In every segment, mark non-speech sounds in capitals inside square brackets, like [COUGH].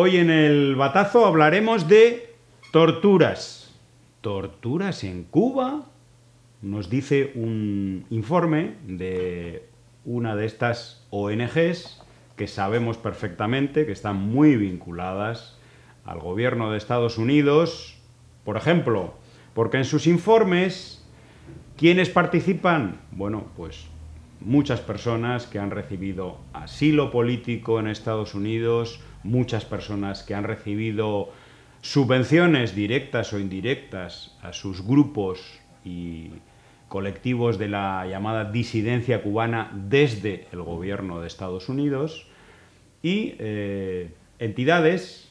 Hoy en el batazo hablaremos de torturas. ¿Torturas en Cuba? Nos dice un informe de una de estas ONGs que sabemos perfectamente que están muy vinculadas al gobierno de Estados Unidos, por ejemplo, porque en sus informes, ¿quiénes participan? Bueno, pues muchas personas que han recibido asilo político en Estados Unidos muchas personas que han recibido subvenciones directas o indirectas a sus grupos y colectivos de la llamada disidencia cubana desde el gobierno de Estados Unidos y eh, entidades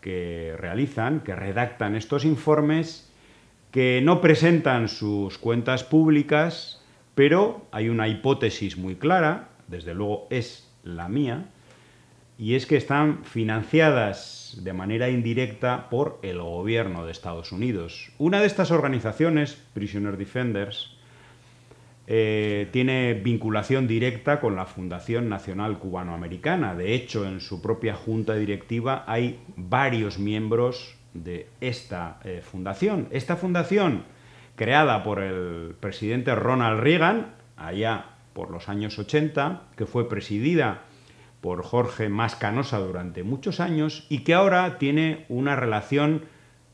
que realizan, que redactan estos informes, que no presentan sus cuentas públicas, pero hay una hipótesis muy clara, desde luego es la mía, y es que están financiadas de manera indirecta por el gobierno de Estados Unidos. Una de estas organizaciones, Prisoner Defenders, eh, tiene vinculación directa con la Fundación Nacional Cubanoamericana. De hecho, en su propia junta directiva hay varios miembros de esta eh, fundación. Esta fundación, creada por el presidente Ronald Reagan, allá por los años 80, que fue presidida por Jorge Mascanosa durante muchos años y que ahora tiene una relación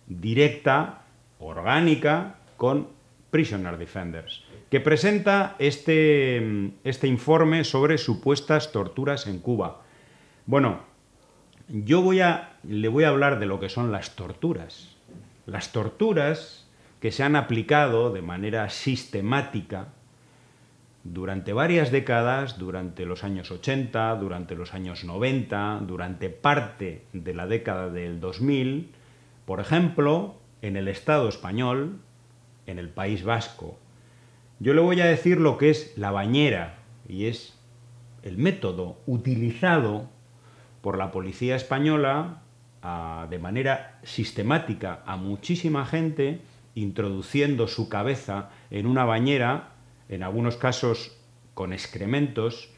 directa, orgánica, con Prisoner Defenders, que presenta este, este informe sobre supuestas torturas en Cuba. Bueno, yo voy a, le voy a hablar de lo que son las torturas. Las torturas que se han aplicado de manera sistemática durante varias décadas, durante los años 80, durante los años 90, durante parte de la década del 2000, por ejemplo, en el Estado español, en el País Vasco, yo le voy a decir lo que es la bañera y es el método utilizado por la policía española de manera sistemática a muchísima gente introduciendo su cabeza en una bañera en algunos casos con excrementos,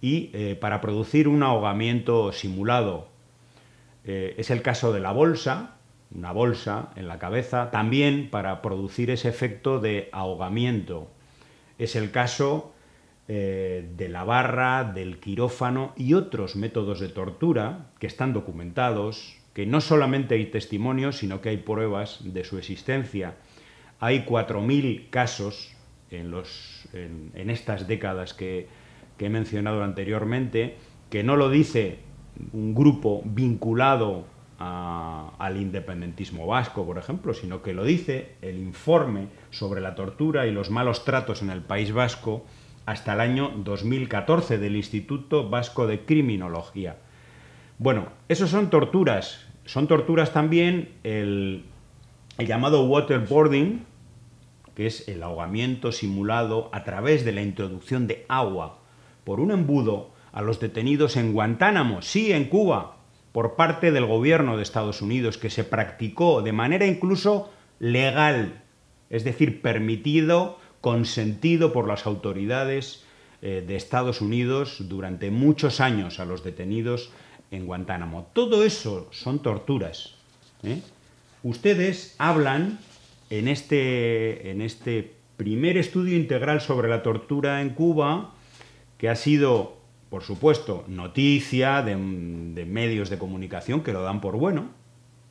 y eh, para producir un ahogamiento simulado. Eh, es el caso de la bolsa, una bolsa en la cabeza, también para producir ese efecto de ahogamiento. Es el caso eh, de la barra, del quirófano y otros métodos de tortura que están documentados, que no solamente hay testimonios, sino que hay pruebas de su existencia. Hay 4.000 casos en, estas décadas que, he mencionado anteriormente, que no lo dice un grupo vinculado al independentismo vasco, por ejemplo, sino que lo dice el informe sobre la tortura y los malos tratos en el País Vasco hasta el año 2014 del Instituto Vasco de Criminología. Bueno, eso son torturas. Son torturas también el llamado waterboarding, que es el ahogamiento simulado a través de la introducción de agua por un embudo a los detenidos en Guantánamo, sí, en Cuba, por parte del gobierno de Estados Unidos, que se practicó de manera incluso legal, es decir, permitido, consentido por las autoridades eh, de Estados Unidos durante muchos años a los detenidos en Guantánamo. Todo eso son torturas. ¿eh? Ustedes hablan este, en este, primer estudio integral sobre la tortura en Cuba, que ha sido, por supuesto, noticia de, medios de comunicación que lo dan por bueno,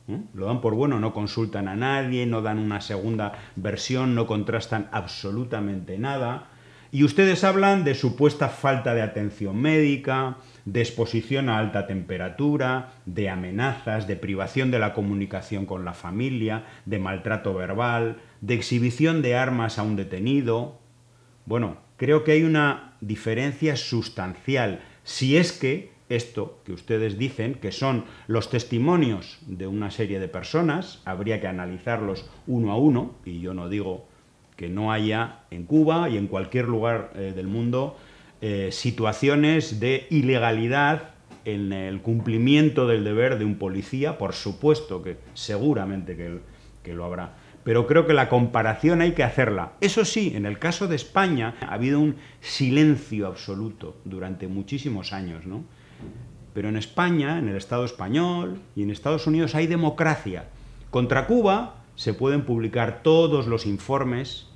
¿eh? Lo dan por bueno, no consultan a nadie, no dan una segunda versión, no contrastan absolutamente nada. Y ustedes hablan de supuesta falta de atención médica, de exposición a alta temperatura, de amenazas, de privación de la comunicación con la familia, de maltrato verbal, de exhibición de armas a un detenido. Bueno, creo que hay una diferencia sustancial, si es que esto que ustedes dicen, que son los testimonios de una serie de personas, habría que analizarlos uno a uno, y yo no digo que no haya en Cuba y en cualquier lugar eh, del mundo eh, situaciones de ilegalidad en el cumplimiento del deber de un policía, por supuesto que seguramente que, que lo habrá. Pero creo que la comparación hay que hacerla. Eso sí, en el caso de España ha habido un silencio absoluto durante muchísimos años, ¿no? Pero en España, en el Estado español y en Estados Unidos hay democracia. Contra Cuba se pueden publicar todos los informes,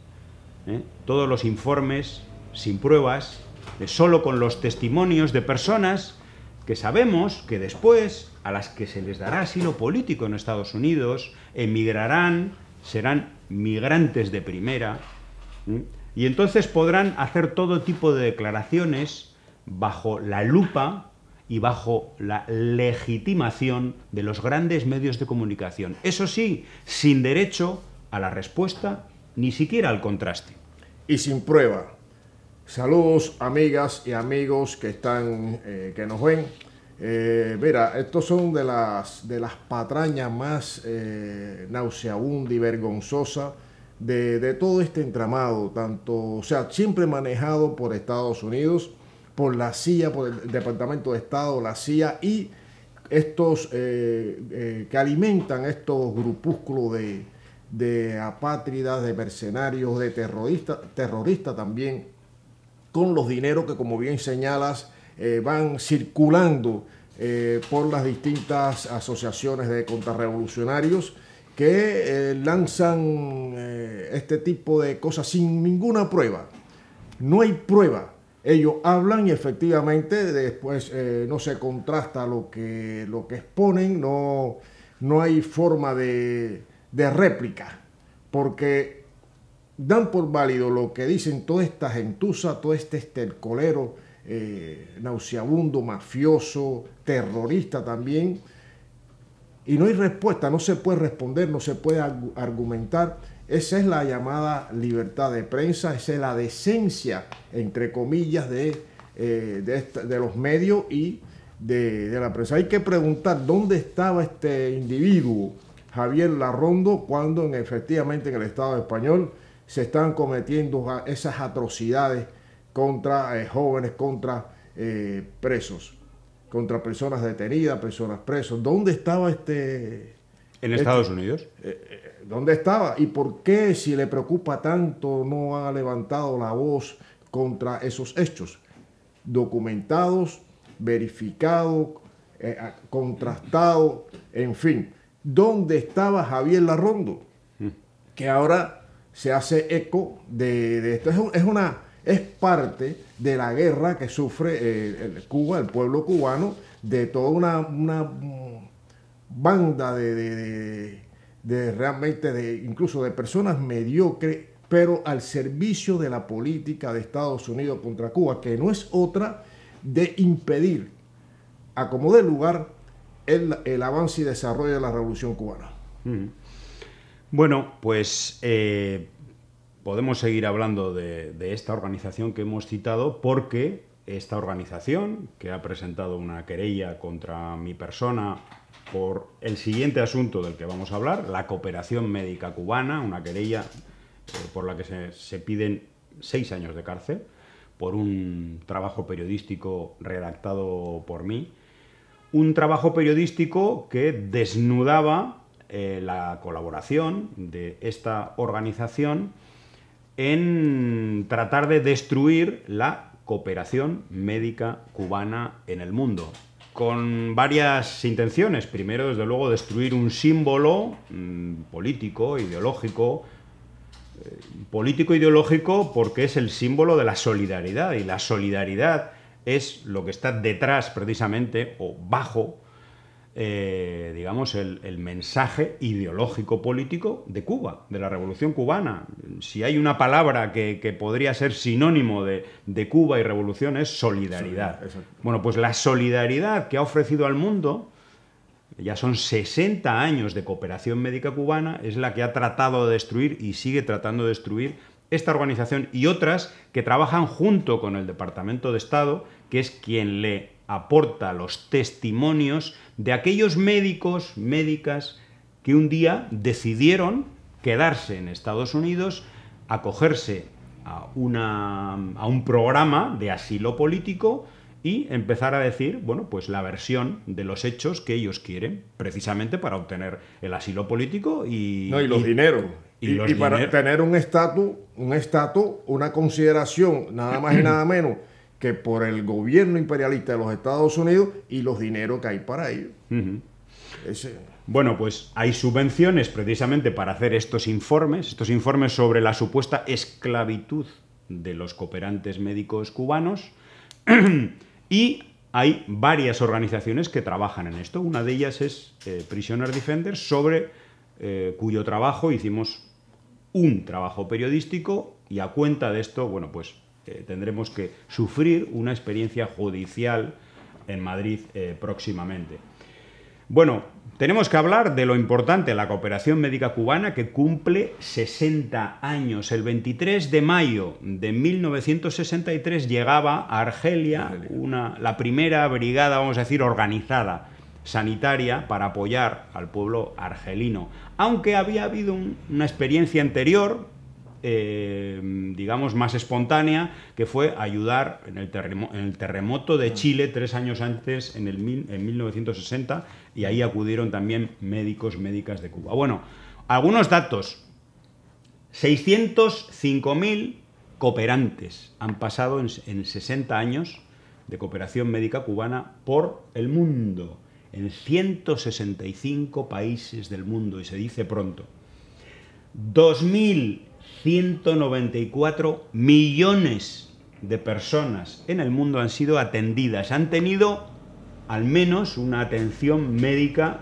¿eh? todos los informes sin pruebas, solo con los testimonios de personas que sabemos que después a las que se les dará asilo político en Estados Unidos, emigrarán, serán migrantes de primera, ¿eh? y entonces podrán hacer todo tipo de declaraciones bajo la lupa y bajo la legitimación de los grandes medios de comunicación. Eso sí, sin derecho a la respuesta, ni siquiera al contraste. Y sin prueba. Saludos amigas y amigos que están, eh, que nos ven. Eh, mira, estos son de las, de las patrañas más eh, nauseabundas y vergonzosas de, de todo este entramado, tanto, o sea, siempre manejado por Estados Unidos por la CIA, por el Departamento de Estado, la CIA y estos eh, eh, que alimentan estos grupúsculos de, apátridas, de mercenarios, de terroristas, también, con los dineros que como bien señalas eh, van circulando por las distintas asociaciones de contrarrevolucionarios que lanzan este tipo de cosas sin ninguna prueba. No hay prueba ellos hablan y efectivamente después eh, no se contrasta lo que, lo que exponen, no, hay forma de, réplica, porque dan por válido lo que dicen toda esta gentuza, todo este estercolero eh, nauseabundo, mafioso, terrorista también, y no hay respuesta, no se puede responder, no se puede argumentar esa es la llamada libertad de prensa, esa es la decencia, entre comillas, de, eh, de, los medios y de, la prensa. Hay que preguntar dónde estaba este individuo, Javier Larrondo, cuando efectivamente en el Estado español se están cometiendo esas atrocidades contra eh, jóvenes, contra eh, presos, contra personas detenidas, personas presos. ¿Dónde estaba este... En Estados este, Unidos. ¿Dónde estaba? ¿Y por qué, si le preocupa tanto, no ha levantado la voz contra esos hechos? Documentados, verificados, eh, ah, contrastados, en fin. ¿Dónde estaba Javier Larrondo? Mm. Que ahora se hace eco de, esto. Es, una, es parte de la guerra que sufre eh, Cuba, el pueblo cubano, de toda una, una mm, banda de de realmente de incluso de personas mediocres, pero al servicio de la política de Estados Unidos contra Cuba, que no es otra de impedir a como dé lugar el, avance y desarrollo de la revolución cubana. Bueno, pues eh, podemos seguir hablando de, de esta organización que hemos citado porque esta organización que ha presentado una querella contra mi persona por el siguiente asunto del que vamos a hablar, la cooperación médica cubana, una querella eh, por la que se, piden seis años de cárcel por un trabajo periodístico redactado por mí. Un trabajo periodístico que desnudaba eh, la colaboración de esta organización en tratar de destruir la cooperación médica cubana en el mundo con varias intenciones. Primero, desde luego, destruir un símbolo mm, político, ideológico, eh, político ideológico porque es el símbolo de la solidaridad y la solidaridad es lo que está detrás precisamente o bajo eh, digamos, el, mensaje ideológico político de Cuba, de la Revolución cubana. Si hay una palabra que, podría ser sinónimo de, Cuba y revolución es solidaridad. bueno, pues la solidaridad que ha ofrecido al mundo, ya son 60 años de cooperación médica cubana, es la que ha tratado de destruir y sigue tratando de destruir esta organización y otras que trabajan junto con el Departamento de Estado, que es quien le aporta los testimonios de aquellos médicos, médicas, que un día decidieron quedarse en Estados Unidos, acogerse a, una, a un programa de asilo político y empezar a decir, bueno, pues la versión de los hechos que ellos quieren, precisamente para obtener el asilo político y... No, y los dinero Y, para tener un estatus, un estatus, una consideración, nada más y nada menos que por el gobierno imperialista de los Estados Unidos y los dineros que hay para ello. Bueno, pues hay subvenciones precisamente para hacer estos informes, estos informes sobre la supuesta esclavitud de los cooperantes médicos cubanos [CLEARS THROAT] y hay varias organizaciones que trabajan en esto. Una de ellas es eh, Prisoner Defender, sobre eh, cuyo trabajo hicimos un trabajo periodístico y a cuenta de esto, bueno, pues tendremos que sufrir una experiencia judicial en Madrid eh, próximamente. Bueno, tenemos que hablar de lo importante, la cooperación médica cubana que cumple 60 años. El 23 de mayo de 1963 llegaba a Argelia una, la primera brigada, vamos a decir, organizada sanitaria para apoyar al pueblo argelino. Aunque había habido una experiencia anterior, eh, digamos, más espontánea, que fue ayudar en el, terremoto, el terremoto de Chile tres años antes, en, el en 1960, y ahí acudieron también médicos, médicas de Cuba. Bueno, algunos datos. 605.000 cooperantes han pasado en, en 60 años de cooperación médica cubana por el mundo, en 165 países del mundo, y se dice pronto. 2.000 194 millones de personas en el mundo han sido atendidas, han tenido al menos una atención médica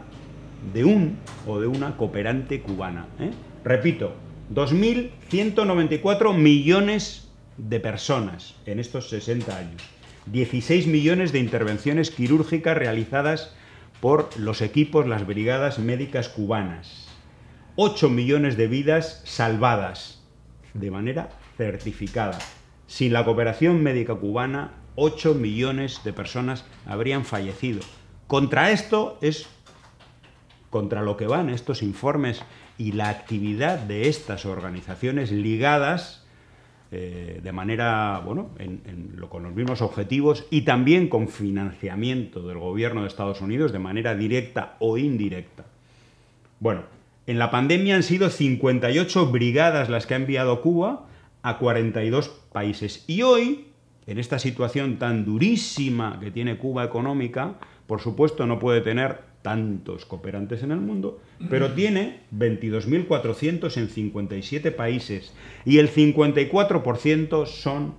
de un o de una cooperante cubana. ¿eh? Repito, 2.194 millones de personas en estos 60 años. 16 millones de intervenciones quirúrgicas realizadas por los equipos, las brigadas médicas cubanas. 8 millones de vidas salvadas de manera certificada. Sin la cooperación médica cubana, 8 millones de personas habrían fallecido. Contra esto es contra lo que van estos informes y la actividad de estas organizaciones ligadas eh, de manera, bueno, en lo, con los mismos objetivos y también con financiamiento del gobierno de Estados Unidos de manera directa o indirecta. Bueno, en la pandemia han sido 58 brigadas las que ha enviado Cuba a 42 países. Y hoy, en esta situación tan durísima que tiene Cuba económica, por supuesto no puede tener tantos cooperantes en el mundo, pero [CLEARS THROAT] tiene 22.400 en 57 países y el 54% son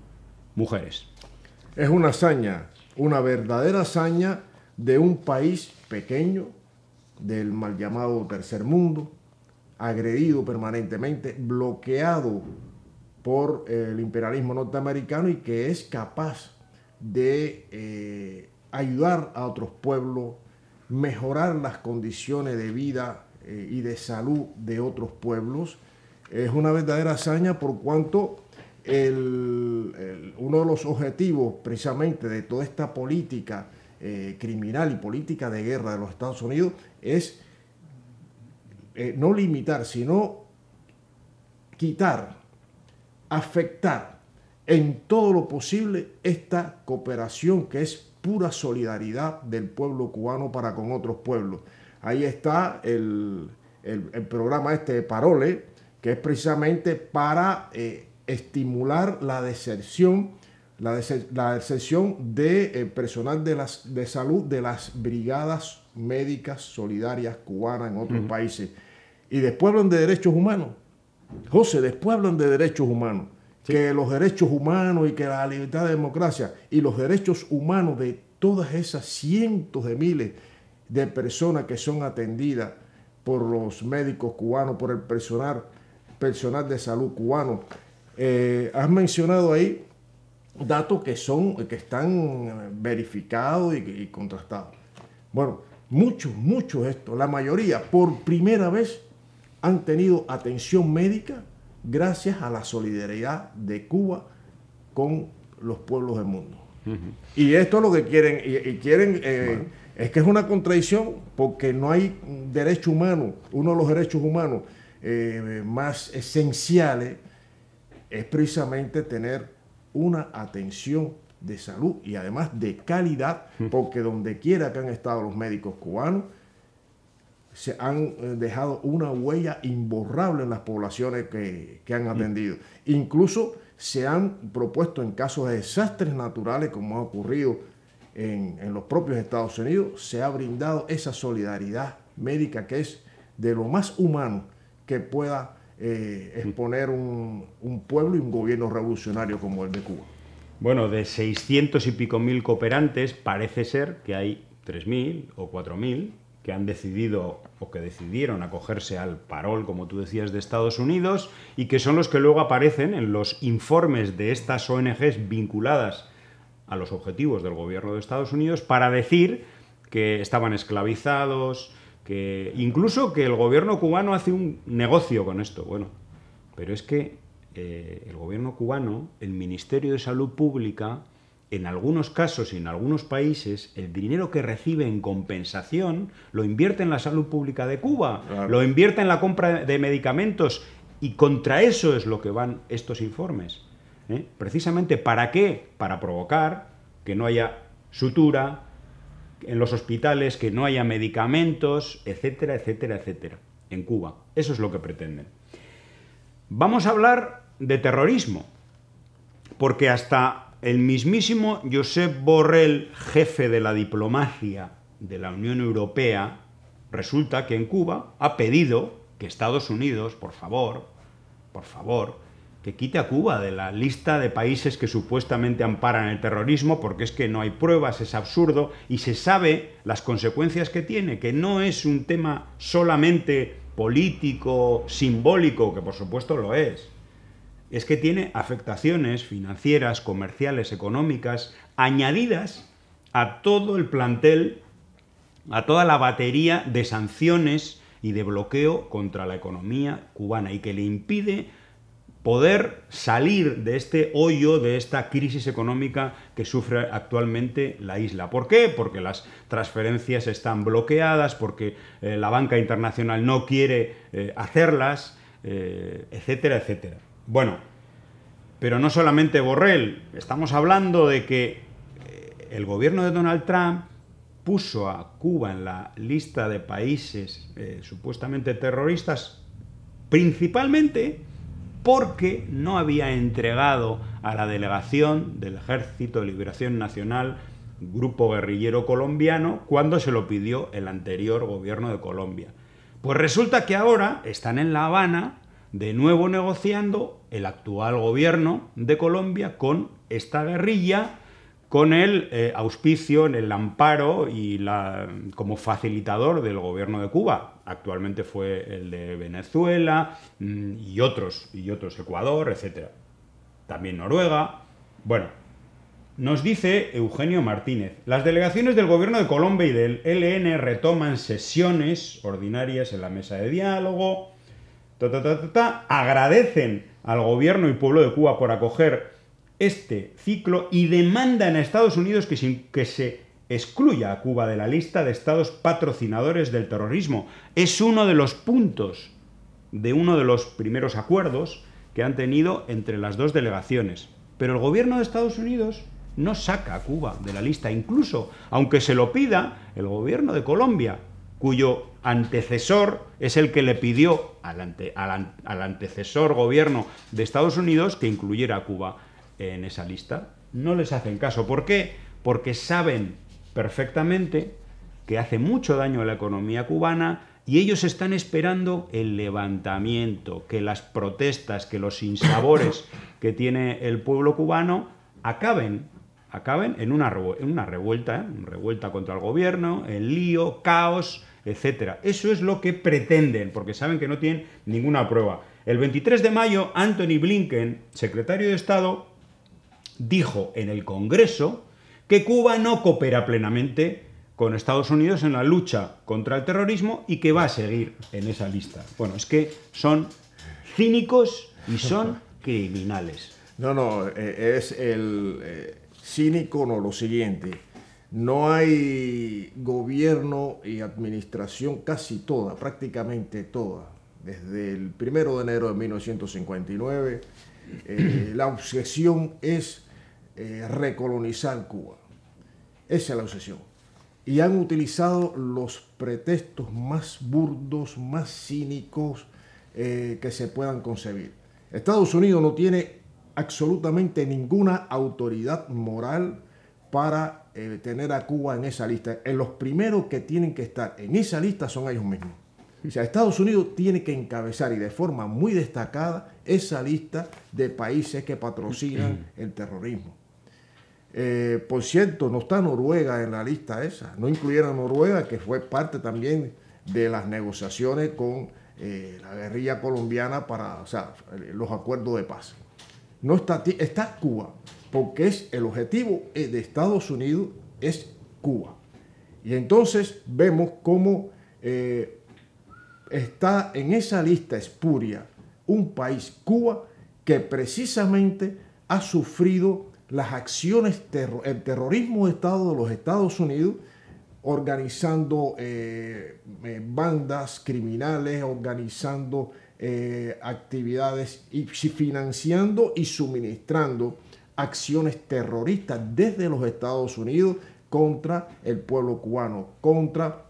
mujeres. Es una hazaña, una verdadera hazaña de un país pequeño, del mal llamado tercer mundo, agredido permanentemente, bloqueado por eh, el imperialismo norteamericano y que es capaz de eh, ayudar a otros pueblos, mejorar las condiciones de vida eh, y de salud de otros pueblos. Es una verdadera hazaña por cuanto uno de los objetivos precisamente de toda esta política criminal y política de guerra de los Estados Unidos es eh, no limitar, sino quitar, afectar en todo lo posible esta cooperación que es pura solidaridad del pueblo cubano para con otros pueblos. Ahí está el, programa este de Parole, que es precisamente para eh, estimular la deserción, la, deserción de eh, personal de, las, de salud de las brigadas médicas solidarias cubanas en otros países y después hablan de derechos humanos. José, después hablan de derechos humanos. Que los derechos humanos y que la libertad de democracia y los derechos humanos de todas esas cientos de miles de personas que son atendidas por los médicos cubanos, por el personal, de salud cubano. han eh, has mencionado ahí datos que, son, que están verificados y, y contrastados. Bueno, muchos, muchos esto, la mayoría, por primera vez han tenido atención médica gracias a la solidaridad de Cuba con los pueblos del mundo. Y esto es lo que quieren, y, quieren, eh, es que es una contradicción porque no hay derecho humano, uno de los derechos humanos eh, más esenciales es precisamente tener una atención de salud y además de calidad, porque donde quiera que han estado los médicos cubanos, se han eh, dejado una huella imborrable en las poblaciones que, han atendido. Incluso se han propuesto en casos de desastres naturales, como ha ocurrido en, los propios Estados Unidos, se ha brindado esa solidaridad médica que es de lo más humano que pueda eh, exponer un, un pueblo y un gobierno revolucionario como el de Cuba. Bueno, de 600 y pico mil cooperantes, parece ser que hay 3.000 o 4.000 que han decidido o que decidieron acogerse al parol, como tú decías, de Estados Unidos, y que son los que luego aparecen en los informes de estas ONGs vinculadas a los objetivos del gobierno de Estados Unidos para decir que estaban esclavizados, que incluso que el gobierno cubano hace un negocio con esto. Bueno, pero es que eh, el gobierno cubano, el Ministerio de Salud Pública, en algunos casos y en algunos países, el dinero que recibe en compensación lo invierte en la salud pública de Cuba, lo invierte en la compra de medicamentos y contra eso es lo que van estos informes. ¿eh? Precisamente para qué? Para provocar que no haya sutura en los hospitales, que no haya medicamentos, etcétera, etcétera, etcétera, en Cuba. Eso es lo que pretenden. Vamos a hablar de terrorismo, porque hasta el mismísimo Josep Borrell, jefe de la diplomacia de la Unión Europea, resulta que en Cuba ha pedido que Estados Unidos, por favor, por favor, que quite a Cuba de la lista de países que supuestamente amparan el terrorismo, porque es que no hay pruebas, es absurdo, y se sabe las consecuencias que tiene, que no es un tema solamente político, simbólico, que por supuesto lo es, es que tiene afectaciones financieras, comerciales, económicas, añadidas a todo el plantel, a toda la batería de sanciones y de bloqueo contra la economía cubana y que le impide poder salir de este hoyo, de esta crisis económica que sufre actualmente la isla. ¿Por qué? Porque las transferencias están bloqueadas, porque eh, la banca internacional no quiere eh, hacerlas, eh, etcétera, etcétera. Bueno, pero no solamente Borrell, estamos hablando de que eh, el gobierno de Donald Trump puso a Cuba en la lista de países eh, supuestamente terroristas principalmente porque no había entregado a la delegación del Ejército de Liberación Nacional, grupo guerrillero colombiano, cuando se lo pidió el anterior gobierno de Colombia. Pues resulta que ahora están en La Habana de nuevo negociando el actual gobierno de Colombia con esta guerrilla, con el eh, auspicio en el amparo y la, como facilitador del gobierno de Cuba. Actualmente fue el de Venezuela mm, y otros, y otros, Ecuador, etc. También Noruega. Bueno, nos dice Eugenio Martínez, las delegaciones del gobierno de Colombia y del LN retoman sesiones ordinarias en la mesa de diálogo, agradecen al gobierno y pueblo de Cuba por acoger este ciclo y demandan a Estados Unidos que que se excluya a Cuba de la lista de estados patrocinadores del terrorismo. Es uno de los puntos de uno de los primeros acuerdos que han tenido entre las dos delegaciones. Pero el gobierno de Estados Unidos no saca a Cuba de la lista. Incluso, aunque se lo pida, el gobierno de Colombia cuyo antecesor es el que le pidió al, antecesor gobierno de Estados Unidos que incluyera a Cuba en esa lista. No les hacen caso. ¿Por qué? Porque saben perfectamente que hace mucho daño a la economía cubana y ellos están esperando el levantamiento, que las protestas, que los insabores que tiene el pueblo cubano acaben acaben en una, en una revuelta, revuelta contra el gobierno, el lío, caos, etcétera. Eso es lo que pretenden, porque saben que no tienen ninguna prueba. El 23 de mayo, Anthony Blinken, secretario de Estado, dijo en el Congreso que Cuba no coopera plenamente con Estados Unidos en la lucha contra el terrorismo y que va a seguir en esa lista. Bueno, es que son cínicos y son [LAUGHS] criminales. No, no, eh, es el... Eh, cínico no, lo siguiente, no hay gobierno y administración casi toda, prácticamente toda, desde el primero de enero de 1959, eh, [CLEARS THROAT] la obsesión es eh, recolonizar Cuba. Esa es la obsesión. Y han utilizado los pretextos más burdos, más cínicos eh, que se puedan concebir. Estados Unidos no tiene absolutamente ninguna autoridad moral para eh, tener a Cuba en esa lista. En eh, los primeros que tienen que estar en esa lista son ellos mismos. O sea, Estados Unidos tiene que encabezar y de forma muy destacada esa lista de países que patrocinan el terrorismo. Eh, por cierto, no está Noruega en la lista esa. No incluyera Noruega, que fue parte también de las negociaciones con la guerrilla colombiana para o los acuerdos de paz no está, está Cuba, porque es el objetivo eh, de Estados Unidos es Cuba. Y entonces vemos cómo eh, está en esa lista espuria un país, Cuba, que precisamente ha sufrido las acciones, el terrorismo de Estado de los Estados Unidos, organizando eh, bandas criminales, organizando eh, actividades y financiando y suministrando acciones terroristas desde los Estados Unidos contra el pueblo cubano, contra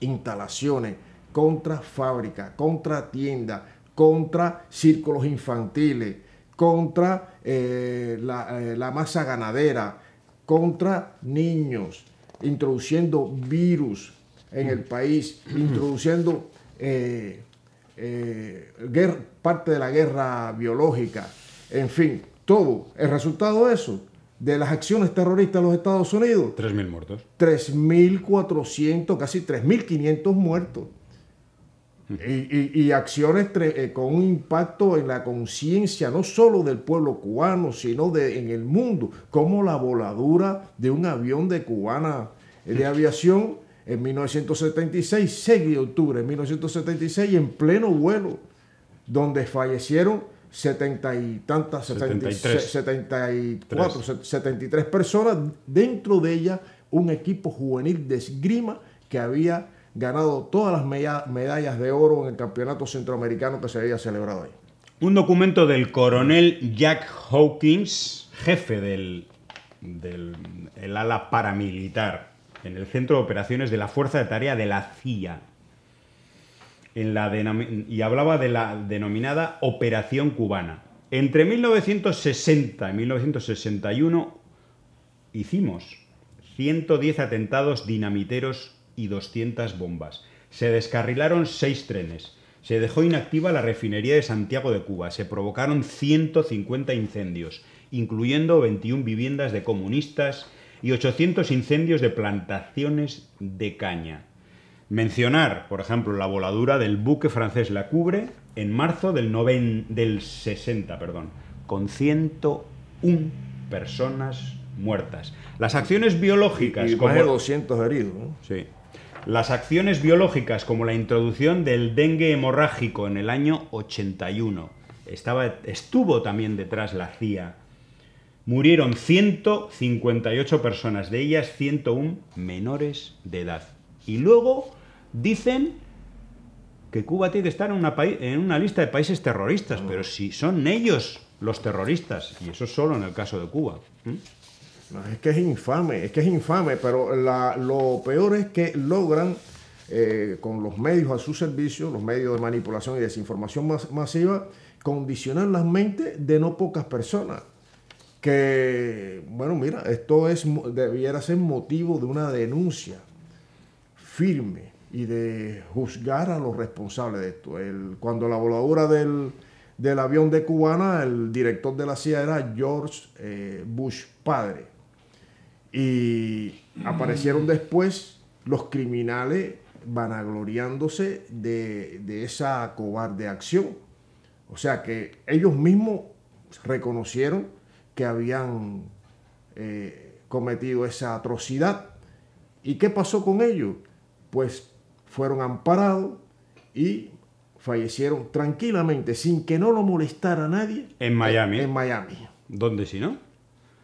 instalaciones, contra fábricas, contra tiendas, contra círculos infantiles, contra eh, eh, la, masa ganadera, contra niños, introduciendo virus en el país, introduciendo eh, parte de la guerra biológica, en fin, todo. El resultado de eso, de las acciones terroristas de los Estados Unidos. 3.000 muertos. 3.400, casi 3.500 muertos. Y, y, acciones eh, con un impacto en la conciencia, no solo del pueblo cubano, sino de, en el mundo, como la voladura de un avión de cubana eh, de [LAUGHS] aviación en 1976, 6 de octubre de 1976, en pleno vuelo, donde fallecieron setenta y tantas, 73. 73 personas, dentro de ella un equipo juvenil de esgrima que había ganado todas las medallas de oro en el campeonato centroamericano que se había celebrado ahí. Un documento del coronel Jack Hawkins, jefe del, ala paramilitar en el Centro de Operaciones de la Fuerza de Tarea de la CIA. En la y hablaba de la denominada Operación Cubana. Entre 1960 y 1961 hicimos 110 atentados dinamiteros y 200 bombas. Se descarrilaron 6 trenes. Se dejó inactiva la refinería de Santiago de Cuba. Se provocaron 150 incendios, incluyendo 21 viviendas de comunistas, y 800 incendios de plantaciones de caña. Mencionar, por ejemplo, la voladura del buque francés La Cubre en marzo del, del 60, perdón, con 101 personas muertas. Las acciones biológicas... Y, más de 200 heridos. Sí. Las acciones biológicas como la introducción del dengue hemorrágico en el año 81. Estaba, estuvo también detrás la CIA murieron 158 personas, de ellas 101 menores de edad. Y luego dicen que Cuba tiene que estar en una, en una lista de países terroristas, pero si son ellos los terroristas, y eso solo en el caso de Cuba. Es que es infame, es que es infame, pero lo peor es que logran eh, con los medios a su servicio, los medios de manipulación y desinformación masiva, condicionar las mentes de no pocas personas que, bueno, mira, esto debiera ser motivo de una denuncia firme y de juzgar a los responsables de esto. El, cuando la voladura del, avión de Cubana, el director de la CIA era George eh, Bush padre. Y aparecieron mm. después los criminales vanagloriándose de, de esa cobarde acción. O sea que ellos mismos reconocieron que habían eh, cometido esa atrocidad. ¿Y qué pasó con ellos? Pues fueron amparados y fallecieron tranquilamente, sin que no lo molestara nadie. En Miami. En Miami. ¿Dónde si no?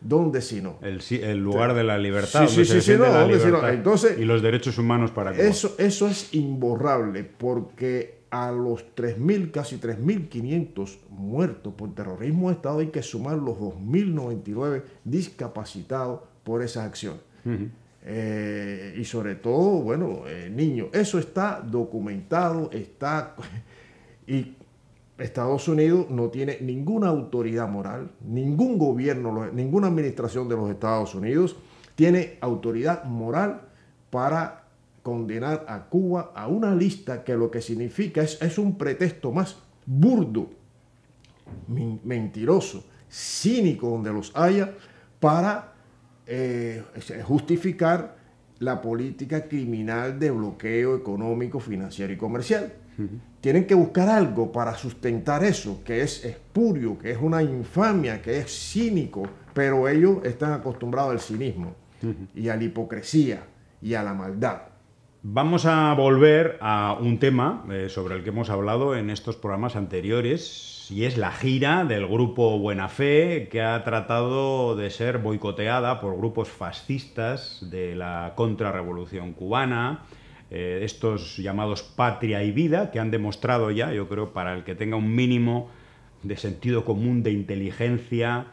¿Dónde si no? El, lugar de la libertad. Sí, sí, sí, Entonces, y los derechos humanos para Eso, eso es imborrable, porque a los 3.000, casi 3.500 muertos por terrorismo de Estado, hay que sumar los 2.099 discapacitados por esa acción. Eh, y sobre todo, bueno, eh, niños, eso está documentado, está... y Estados Unidos no tiene ninguna autoridad moral, ningún gobierno, ninguna administración de los Estados Unidos tiene autoridad moral para condenar a Cuba a una lista que lo que significa es, un pretexto más burdo, mentiroso, cínico donde los haya, para eh, eh, justificar la política criminal de bloqueo económico, financiero y comercial. Tienen que buscar algo para sustentar eso, que es espurio, que es una infamia, que es cínico, pero ellos están acostumbrados al cinismo y a la hipocresía y a la maldad. Vamos a volver a un tema eh, sobre el que hemos hablado en estos programas anteriores y es la gira del grupo Buena Fe que ha tratado de ser boicoteada por grupos fascistas de la contrarrevolución cubana, eh, estos llamados patria y vida que han demostrado ya, yo creo, para el que tenga un mínimo de sentido común, de inteligencia,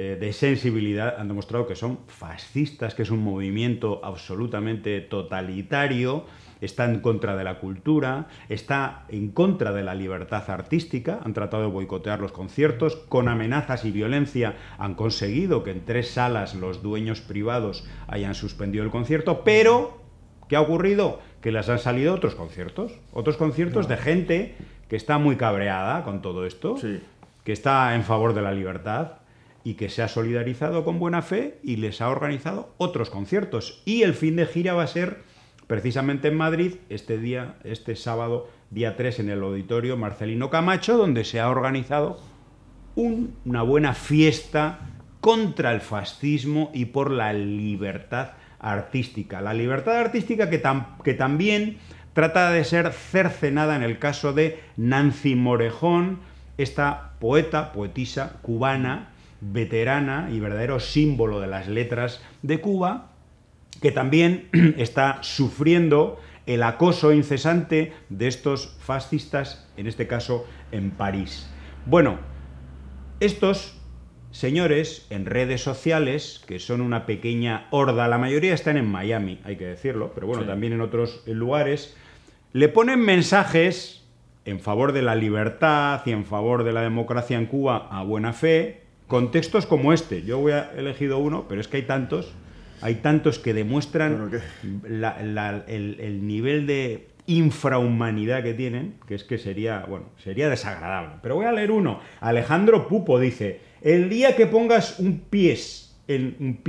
eh, de sensibilidad han demostrado que son fascistas, que es un movimiento absolutamente totalitario, está en contra de la cultura, está en contra de la libertad artística, han tratado de boicotear los conciertos, con amenazas y violencia han conseguido que en tres salas los dueños privados hayan suspendido el concierto, pero ¿qué ha ocurrido? Que les han salido otros conciertos, otros conciertos de gente que está muy cabreada con todo esto. que está en favor de la libertad, y que se ha solidarizado con buena fe y les ha organizado otros conciertos. Y el fin de gira va a ser precisamente en Madrid, este día, este sábado, día 3, en el auditorio Marcelino Camacho, donde se ha organizado una buena fiesta contra el fascismo y por la libertad artística. La libertad artística que, que también trata de ser cercenada en el caso de Nancy Morejón, esta poeta, poetisa cubana, veterana y verdadero símbolo de las letras de Cuba, que también [CLEARS THROAT] está sufriendo el acoso incesante de estos fascistas, en este caso en París. Bueno, estos señores en redes sociales, que son una pequeña horda, la mayoría están en Miami, hay que decirlo, pero bueno, también en otros lugares, le ponen mensajes en favor de la libertad y en favor de la democracia en Cuba a buena fe, contextos como este. Yo voy a elegido uno, pero es que hay tantos, hay tantos que demuestran el, nivel de infrahumanidad que tienen, que es que sería, bueno, sería desagradable. Pero voy a leer uno. Alejandro Pupo dice, el día que pongas un pies, en,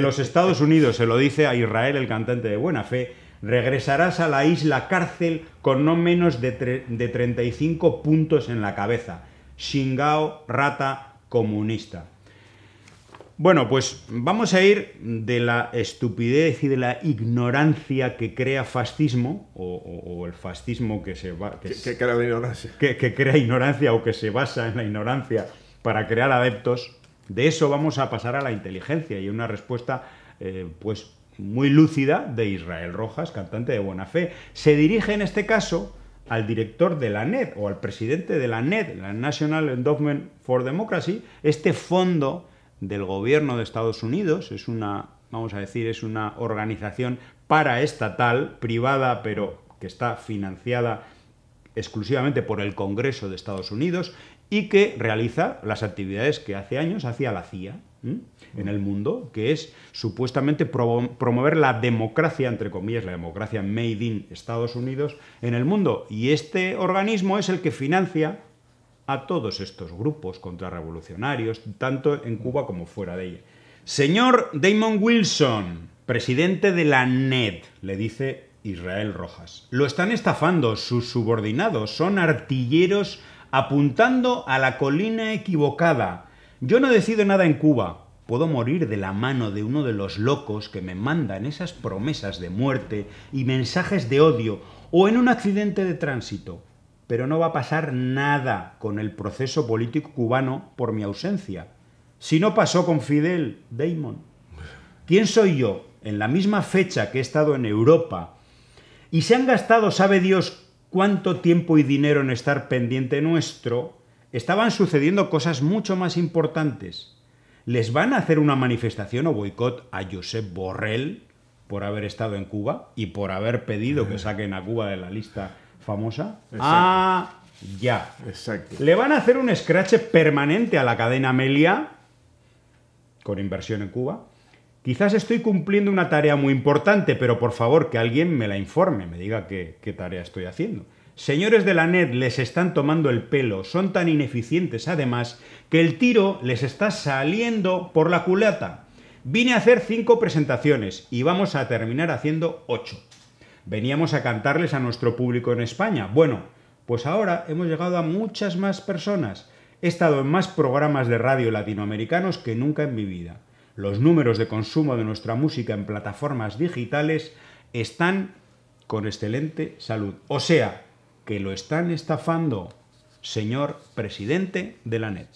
los Estados Unidos, se lo dice a Israel, el cantante de buena fe, regresarás a la isla cárcel con no menos de, de 35 puntos en la cabeza. Shingao Rata Comunista. Bueno, pues vamos a ir de la estupidez y de la ignorancia que crea fascismo, o, el fascismo que se va, que, crea ignorancia. o que se basa en la ignorancia para crear adeptos. De eso vamos a pasar a la inteligencia y una respuesta, eh, pues, muy lúcida de Israel Rojas, cantante de buena fe. Se dirige en este caso al director de la NED o al presidente de la NED, la National Endowment for Democracy, este fondo del gobierno de Estados Unidos, es una, vamos a decir, es una organización paraestatal, privada, pero que está financiada exclusivamente por el Congreso de Estados Unidos y que realiza las actividades que hace años hacía la CIA, en el mundo, que es supuestamente promover la democracia, entre comillas, la democracia made in Estados Unidos en el mundo. Y este organismo es el que financia a todos estos grupos contrarrevolucionarios, tanto en Cuba como fuera de ella. Señor Damon Wilson, presidente de la NED, le dice Israel Rojas. Lo están estafando sus subordinados, son artilleros apuntando a la colina equivocada. Yo no decido nada en Cuba. Puedo morir de la mano de uno de los locos que me mandan esas promesas de muerte y mensajes de odio o en un accidente de tránsito. Pero no va a pasar nada con el proceso político cubano por mi ausencia. Si no pasó con Fidel, Damon. ¿Quién soy yo? En la misma fecha que he estado en Europa. Y se han gastado, sabe Dios, cuánto tiempo y dinero en estar pendiente nuestro, estaban sucediendo cosas mucho más importantes. ¿Les van a hacer una manifestación o boicot a Josep Borrell por haber estado en Cuba y por haber pedido que eh. saquen a Cuba de la lista famosa? Ah, ya. Exacto. ¿Le van a hacer un scratch permanente a la cadena Amelia con inversión en Cuba? Quizás estoy cumpliendo una tarea muy importante, pero por favor que alguien me la informe, me diga qué tarea estoy haciendo. Señores de la NET les están tomando el pelo, son tan ineficientes además que el tiro les está saliendo por la culata. Vine a hacer cinco presentaciones y vamos a terminar haciendo ocho. Veníamos a cantarles a nuestro público en España. Bueno, pues ahora hemos llegado a muchas más personas. He estado en más programas de radio latinoamericanos que nunca en mi vida. Los números de consumo de nuestra música en plataformas digitales están con excelente salud. O sea, que lo están estafando, señor presidente de la NET.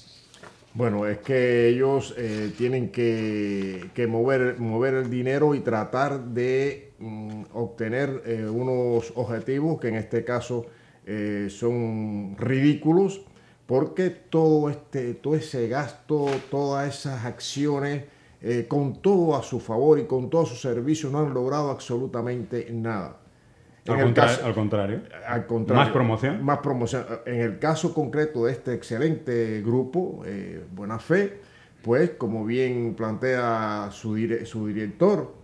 Bueno, es que ellos eh, tienen que, mover, mover el dinero y tratar de mm, obtener eh, unos objetivos que en este caso eh, son ridículos, porque todo, este, todo ese gasto, todas esas acciones, con todo a su favor y con todos su servicios, no han logrado absolutamente nada al, contrario, Más promoción. Más promoción. En el caso concreto de este excelente grupo, eh, Buena Fe, pues como bien plantea su, director,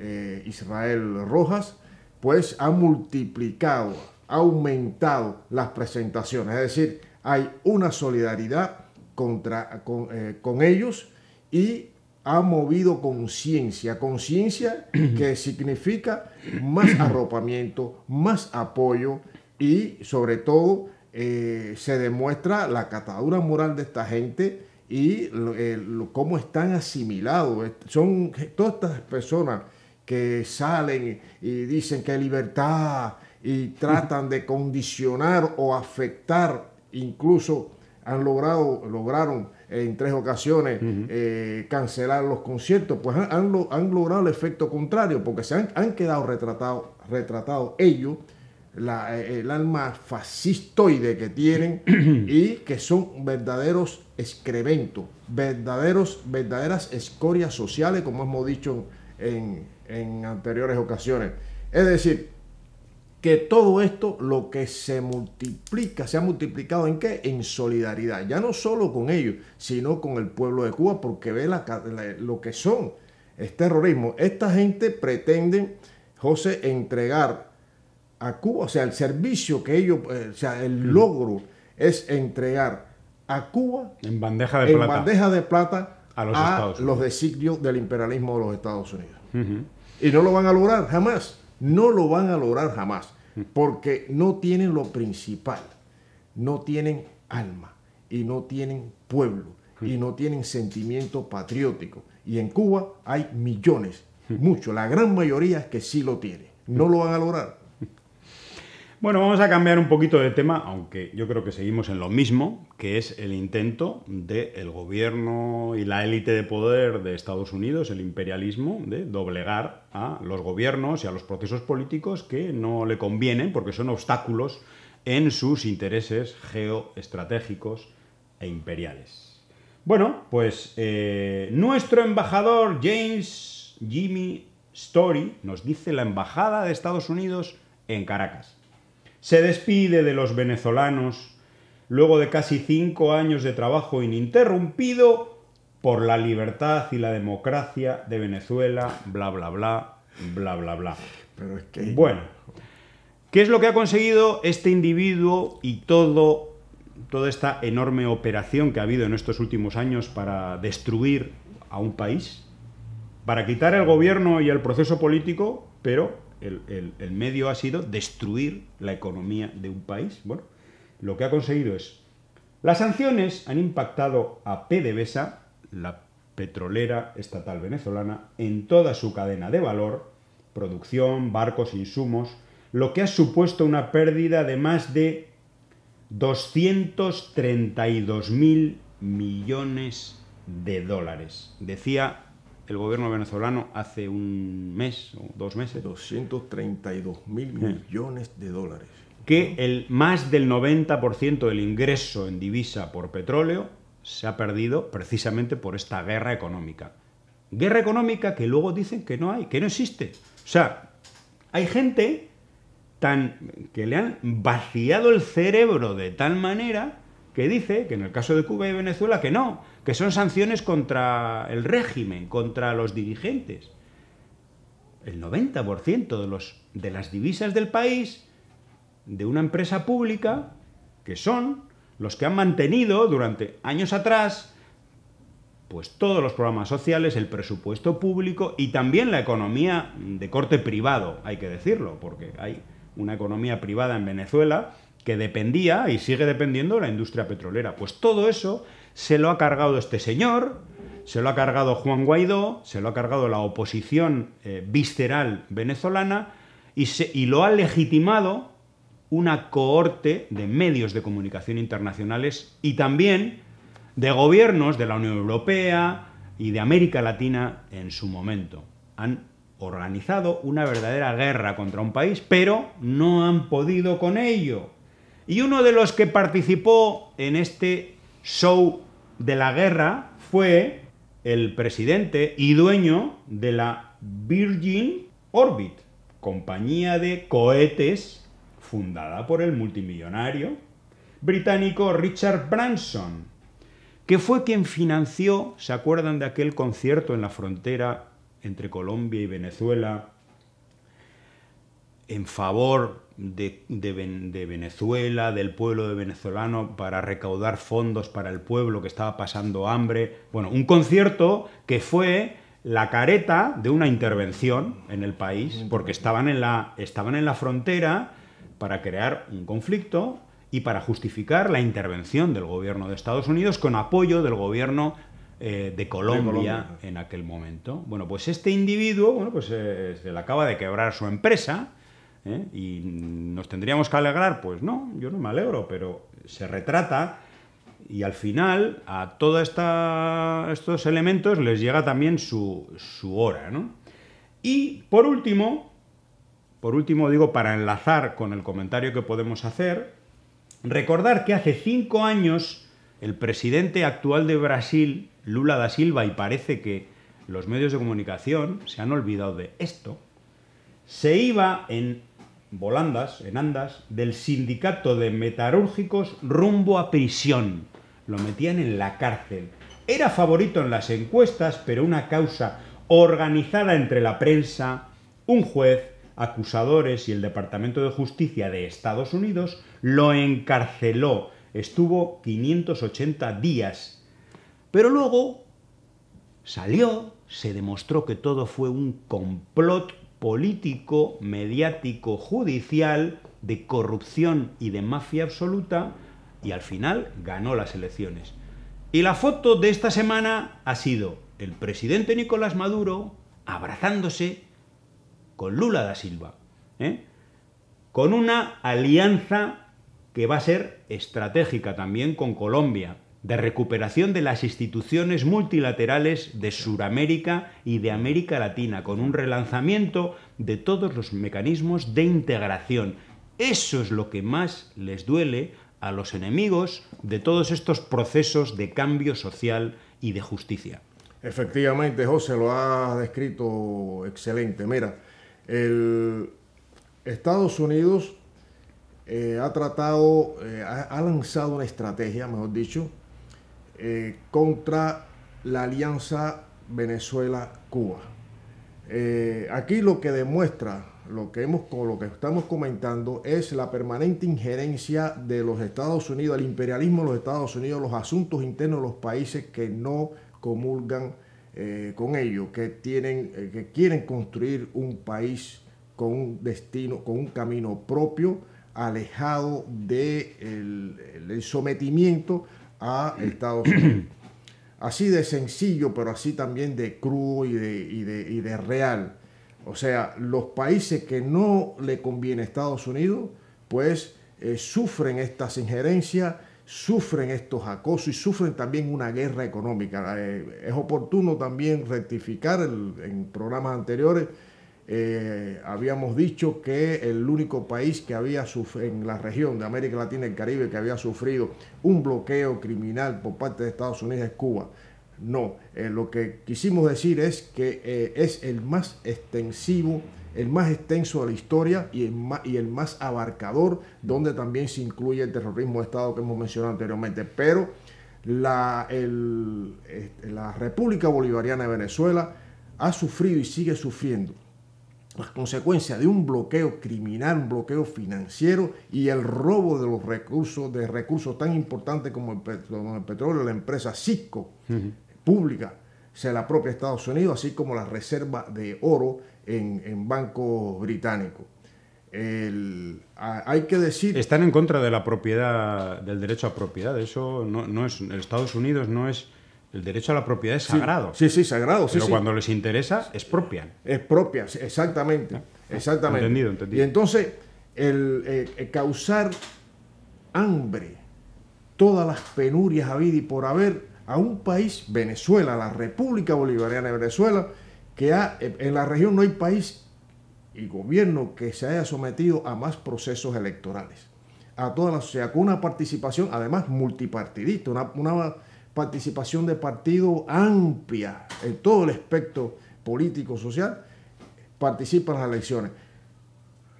eh, Israel Rojas, pues ha multiplicado, ha aumentado las presentaciones. Es decir, hay una solidaridad contra, con eh, ellos y ha movido conciencia, conciencia [CLEARS THROAT] que significa más [CLEARS THROAT] arropamiento, más apoyo y sobre todo eh, se demuestra la catadura moral de esta gente y eh, cómo están asimilados. Son todas estas personas que salen y dicen que libertad y tratan de condicionar o afectar, incluso han logrado, lograron en tres ocasiones eh, cancelar los conciertos, pues han, han, logrado el efecto contrario, porque se han, quedado retratados retratado ellos eh, el alma fascistoide que tienen [CLEARS THROAT] y que son verdaderos excrementos, verdaderos, verdaderas escorias sociales, como hemos dicho en, en anteriores ocasiones. Es decir, que todo esto lo que se multiplica, se ha multiplicado en qué? En solidaridad, ya no solo con ellos, sino con el pueblo de Cuba, porque ve la, lo que son, es terrorismo. Esta gente pretende, José, entregar a Cuba, o sea, el servicio que ellos, eh, o sea, el mm. logro es entregar a Cuba en bandeja de, en plata. Bandeja de plata a los, Estados los designios del imperialismo de los Estados Unidos. Y no lo van a lograr jamás, no lo van a lograr jamás porque no tienen lo principal, no tienen alma y no tienen pueblo y no tienen sentimiento patriótico. Y en Cuba hay millones, muchos, la gran mayoría que sí lo tienen, No lo van a lograr, bueno, vamos a cambiar un poquito de tema, aunque yo creo que seguimos en lo mismo, que es el intento del gobierno y la élite de poder de Estados Unidos, el imperialismo, de doblegar a los gobiernos y a los procesos políticos que no le convienen porque son obstáculos en sus intereses geoestratégicos e imperiales. Bueno, pues eh, nuestro embajador James Jimmy Story nos dice la embajada de Estados Unidos en Caracas se despide de los venezolanos luego de casi cinco años de trabajo ininterrumpido por la libertad y la democracia de Venezuela, bla, bla, bla, bla, bla, bla. Pero Bueno, ¿qué es lo que ha conseguido este individuo y todo, toda esta enorme operación que ha habido en estos últimos años para destruir a un país? Para quitar el gobierno y el proceso político, pero el, medio ha sido destruir la economía de un país. Bueno, lo que ha conseguido es... Las sanciones han impactado a PDVSA, la petrolera estatal venezolana, en toda su cadena de valor, producción, barcos, insumos, lo que ha supuesto una pérdida de más de 232 mil millones de dólares. Decía el gobierno venezolano hace un mes o dos meses. 232 mil millones de dólares. Que el más del 90% del ingreso en divisa por petróleo se ha perdido precisamente por esta guerra económica. Guerra económica que luego dicen que no hay, que no existe. O sea, hay gente tan que le han vaciado el cerebro de tal manera que dice que en el caso de Cuba y Venezuela que no, que son sanciones contra el régimen, contra los dirigentes. El 90% de, los, de las divisas del país, de una empresa pública, que son los que han mantenido durante años atrás pues todos los programas sociales, el presupuesto público y también la economía de corte privado, hay que decirlo, porque hay una economía privada en Venezuela que dependía y sigue dependiendo de la industria petrolera. Pues todo eso se lo ha cargado este señor, se lo ha cargado Juan Guaidó, se lo ha cargado la oposición eh, visceral venezolana y, se, y lo ha legitimado una cohorte de medios de comunicación internacionales y también de gobiernos de la Unión Europea y de América Latina en su momento. Han organizado una verdadera guerra contra un país, pero no han podido con ello. Y uno de los que participó en este show de la guerra fue el presidente y dueño de la Virgin Orbit, compañía de cohetes fundada por el multimillonario británico Richard Branson, que fue quien financió, ¿se acuerdan de aquel concierto en la frontera entre Colombia y Venezuela en favor de, de, Venezuela, del pueblo de venezolano, para recaudar fondos para el pueblo que estaba pasando hambre. Bueno, un concierto que fue la careta de una intervención en el país, porque estaban en la, estaban en la frontera para crear un conflicto y para justificar la intervención del gobierno de Estados Unidos con apoyo del gobierno eh, de, Colombia en aquel momento. Bueno, pues este individuo, bueno, pues eh, se le acaba de quebrar su empresa, ¿eh? ¿Y nos tendríamos que alegrar? Pues no, yo no me alegro, pero se retrata y al final a todos estos elementos les llega también su, hora. Y por último, por último digo, para enlazar con el comentario que podemos hacer, recordar que hace cinco años el presidente actual de Brasil, Lula da Silva, y parece que los medios de comunicación se han olvidado de esto, se iba en volandas, en andas, del sindicato de metalúrgicos rumbo a prisión. Lo metían en la cárcel. Era favorito en las encuestas, pero una causa organizada entre la prensa, un juez, acusadores y el Departamento de Justicia de Estados Unidos lo encarceló. Estuvo 580 días. Pero luego salió, se demostró que todo fue un complot político, mediático, judicial, de corrupción y de mafia absoluta, y al final ganó las elecciones. Y la foto de esta semana ha sido el presidente Nicolás Maduro abrazándose con Lula da Silva, ¿eh? con una alianza que va a ser estratégica también con Colombia, de recuperación de las instituciones multilaterales de Suramérica y de América Latina, con un relanzamiento de todos los mecanismos de integración. Eso es lo que más les duele a los enemigos de todos estos procesos de cambio social y de justicia. Efectivamente, José, lo ha descrito excelente. Mira, el Estados Unidos eh, ha tratado, eh, ha lanzado una estrategia, mejor dicho, eh, contra la alianza Venezuela-Cuba. Eh, aquí lo que demuestra, lo que, hemos, lo que estamos comentando, es la permanente injerencia de los Estados Unidos, el imperialismo de los Estados Unidos, los asuntos internos de los países que no comulgan eh, con ellos, que, que quieren construir un país con un destino, con un camino propio, alejado del sometimiento a Estados [CLEARS THROAT] Unidos. Así de sencillo, pero así también de crudo y de, real. O sea, los países que no le conviene a Estados Unidos, pues eh, sufren estas injerencias, sufren estos acosos y sufren también una guerra económica. Eh, es oportuno también rectificar en programas anteriores eh, habíamos dicho que el único país que había en la región de América Latina y el Caribe que había sufrido un bloqueo criminal por parte de Estados Unidos es Cuba. No, eh, lo que quisimos decir es que eh, es el más extensivo, el más extenso de la historia y el, más, abarcador, donde también se incluye el terrorismo de Estado que hemos mencionado anteriormente. Pero la, este, la República Bolivariana de Venezuela ha sufrido y sigue sufriendo las pues, consecuencias de un bloqueo criminal, un bloqueo financiero y el robo de los recursos, de recursos tan importantes como el, petróleo, la empresa Cisco pública, sea la propia Estados Unidos, así como la reserva de oro en, bancos británicos. hay que decir... Están en contra de la propiedad, del derecho a propiedad. Eso no es... Estados Unidos no es el derecho a la propiedad es sagrado. Sí, sí, sí sagrado. Pero cuando les interesa, es propia. Es exactamente. Ah, exactamente. Entendido, entendido. Y entonces, el, eh, eh, causar hambre, todas las penurias habidas y por haber a un país, Venezuela, la República Bolivariana de Venezuela, que ha, eh, en la región no hay país y gobierno que se haya sometido a más procesos electorales. A todas con una participación además multipartidista, una participación de partido amplia en todo el espectro político, social, participa en las elecciones.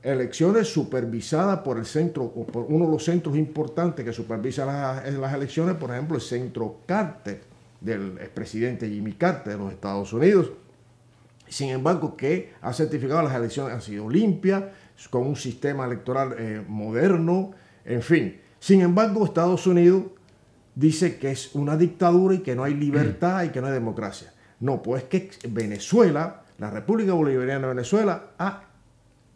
Elecciones supervisadas por el centro, o por uno de los centros importantes que supervisa las, elecciones, por ejemplo, el centro Carter, del expresidente Jimmy Carter de los Estados Unidos. Sin embargo, que ha certificado las elecciones han sido limpias, con un sistema electoral eh, moderno, en fin. Sin embargo, Estados Unidos dice que es una dictadura y que no hay mm. libertad y que no hay democracia. No, pues que Venezuela, la República Bolivariana de Venezuela, ha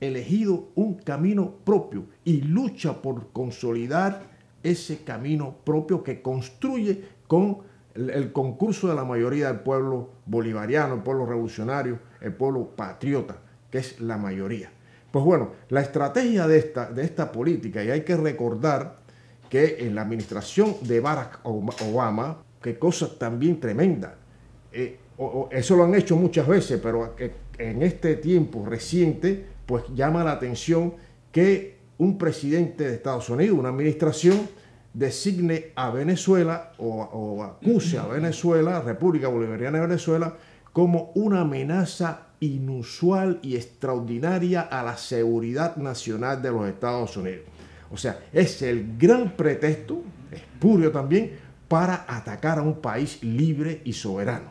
elegido un camino propio y lucha por consolidar ese camino propio que construye con el, concurso de la mayoría del pueblo bolivariano, el pueblo revolucionario, el pueblo patriota, que es la mayoría. Pues bueno, la estrategia de esta, de esta política, y hay que recordar que en la administración de Barack Obama, qué cosa también tremenda. Eh, eso lo han hecho muchas veces, pero en este tiempo reciente, pues llama la atención que un presidente de Estados Unidos, una administración, designe a Venezuela o, o acuse a Venezuela, República Bolivariana de Venezuela, como una amenaza inusual y extraordinaria a la seguridad nacional de los Estados Unidos. O sea, es el gran pretexto, espurio también, para atacar a un país libre y soberano.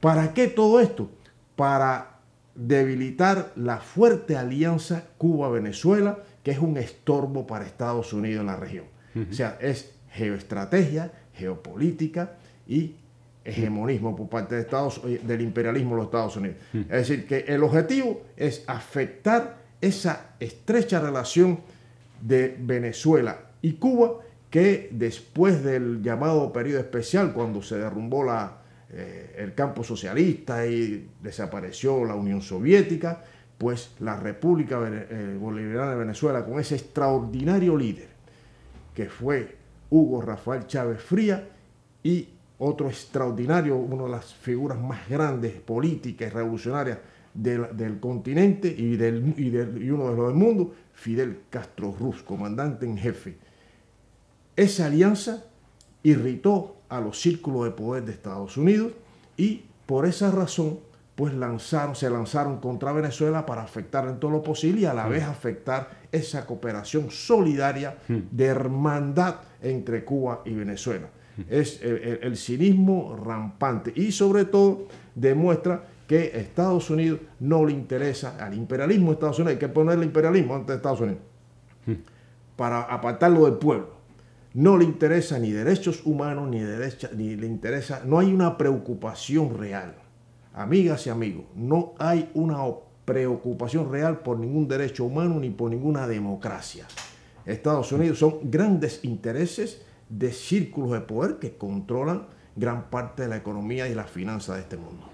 ¿Para qué todo esto? Para debilitar la fuerte alianza Cuba-Venezuela, que es un estorbo para Estados Unidos en la región. O sea, es geoestrategia, geopolítica y hegemonismo por parte de Estados, eh, del imperialismo de los Estados Unidos. Es decir, que el objetivo es afectar esa estrecha relación de Venezuela y Cuba, que después del llamado periodo especial, cuando se derrumbó la, eh, el campo socialista y desapareció la Unión Soviética, pues la República eh, Bolivariana de Venezuela, con ese extraordinario líder que fue Hugo Rafael Chávez Fría y otro extraordinario, una de las figuras más grandes políticas y revolucionarias del, continente y, del, uno de los del mundo, Fidel Castro Ruz, comandante en jefe. Esa alianza irritó a los círculos de poder de Estados Unidos y por esa razón pues se lanzaron contra Venezuela para afectar en todo lo posible y a la mm. vez afectar esa cooperación solidaria mm. de hermandad entre Cuba y Venezuela. Mm. Es el cinismo rampante y sobre todo demuestra que Estados Unidos no le interesa, al imperialismo de Estados Unidos, hay que ponerle imperialismo ante Estados Unidos, hmm. para apartarlo del pueblo. No le interesa ni derechos humanos, ni, derecha, le interesa, no hay una preocupación real. Amigas y amigos, no hay una preocupación real por ningún derecho humano ni por ninguna democracia. Estados Unidos son grandes intereses de círculos de poder que controlan gran parte de la economía y las finanzas de este mundo.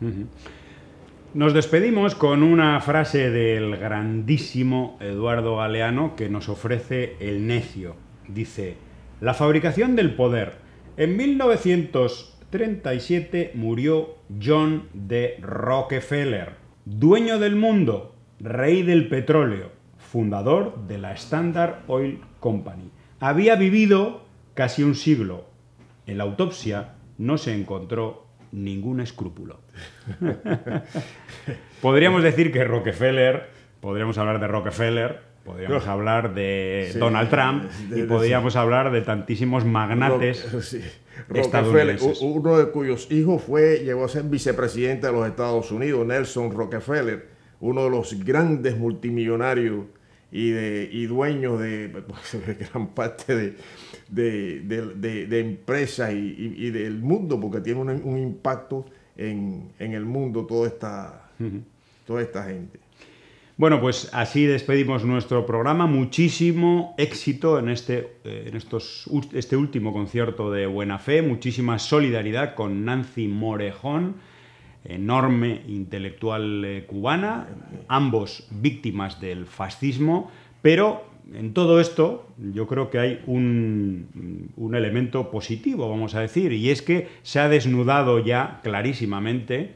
Nos despedimos con una frase del grandísimo Eduardo Galeano que nos ofrece El Necio. Dice, la fabricación del poder. En 1937 murió John de Rockefeller, dueño del mundo, rey del petróleo, fundador de la Standard Oil Company. Había vivido casi un siglo. En la autopsia no se encontró ningún escrúpulo. [LAUGHS] podríamos decir que Rockefeller, podríamos hablar de Rockefeller, podríamos [LAUGHS] hablar de Donald Trump y podríamos hablar de tantísimos magnates Uno de cuyos hijos fue, llegó a ser vicepresidente de los Estados Unidos, Nelson Rockefeller, uno de los grandes multimillonarios y, de, dueños de, gran [LAUGHS] parte de, empresas y, del mundo, porque tiene un, impacto en, el mundo toda esta, gente. Bueno, pues así despedimos nuestro programa. Muchísimo éxito en, este, eh, este último concierto de Buena Fe. Muchísima solidaridad con Nancy Morejón enorme intelectual eh, cubana, ambos víctimas del fascismo, pero en todo esto yo creo que hay un, un, elemento positivo, vamos a decir, y es que se ha desnudado ya clarísimamente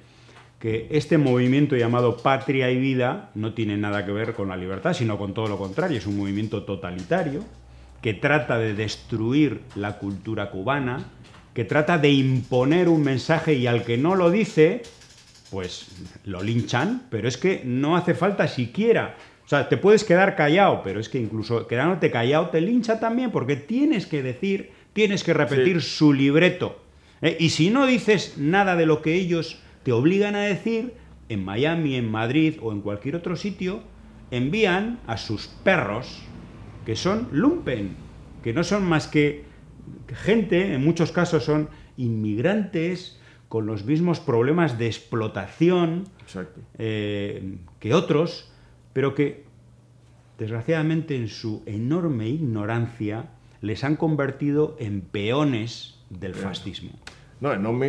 que este movimiento llamado patria y vida no tiene nada que ver con la libertad, sino con todo lo contrario, es un movimiento totalitario que trata de destruir la cultura cubana, que trata de imponer un mensaje y al que no lo dice, pues lo linchan, pero es que no hace falta siquiera. O sea, te puedes quedar callado, pero es que incluso quedándote callado te lincha también porque tienes que decir, tienes que repetir su libreto. ¿eh? Y si no dices nada de lo que ellos te obligan a decir, en Miami, en Madrid o en cualquier otro sitio, envían a sus perros, que son lumpen, que no son más que gente, en muchos casos son inmigrantes, con los mismos problemas de explotación eh, que otros, pero que desgraciadamente en su enorme ignorancia les han convertido en peones del fascismo. No, enorme,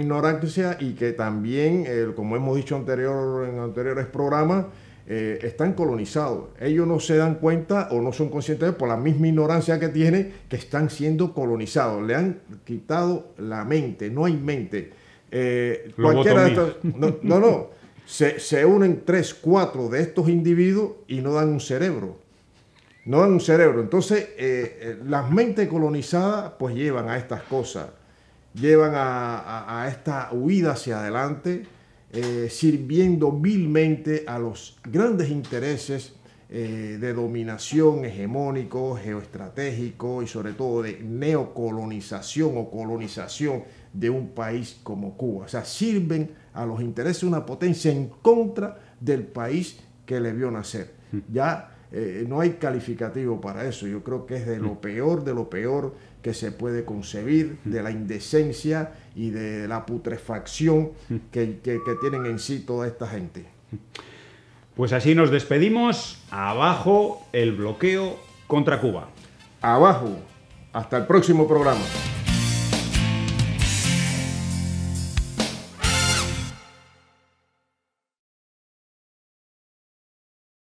ignorancia y que también, eh, como hemos dicho anterior, en anteriores programas, eh, están colonizados. Ellos no se dan cuenta o no son conscientes por la misma ignorancia que tienen que están siendo colonizados. Le han quitado la mente, no hay mente. Eh, cualquiera no, no, Se, unen tres, cuatro de estos individuos y no dan un cerebro no dan un cerebro. Entonces, eh, las mentes colonizadas pues llevan a estas cosas, llevan a esta huida hacia adelante, eh, sirviendo vilmente a los grandes intereses eh, de dominación hegemónico, geoestratégico y sobre todo de neocolonización o colonización de un país como Cuba. O sea, sirven a los intereses de una potencia en contra del país que le vio nacer. Mm. Ya eh, no hay calificativo para eso. Yo creo que es de lo mm. peor, de lo peor que se puede concebir, mm. de la indecencia y de la putrefacción que, tienen en sí toda esta gente. Pues así nos despedimos. Abajo el bloqueo contra Cuba. Abajo. Hasta el próximo programa.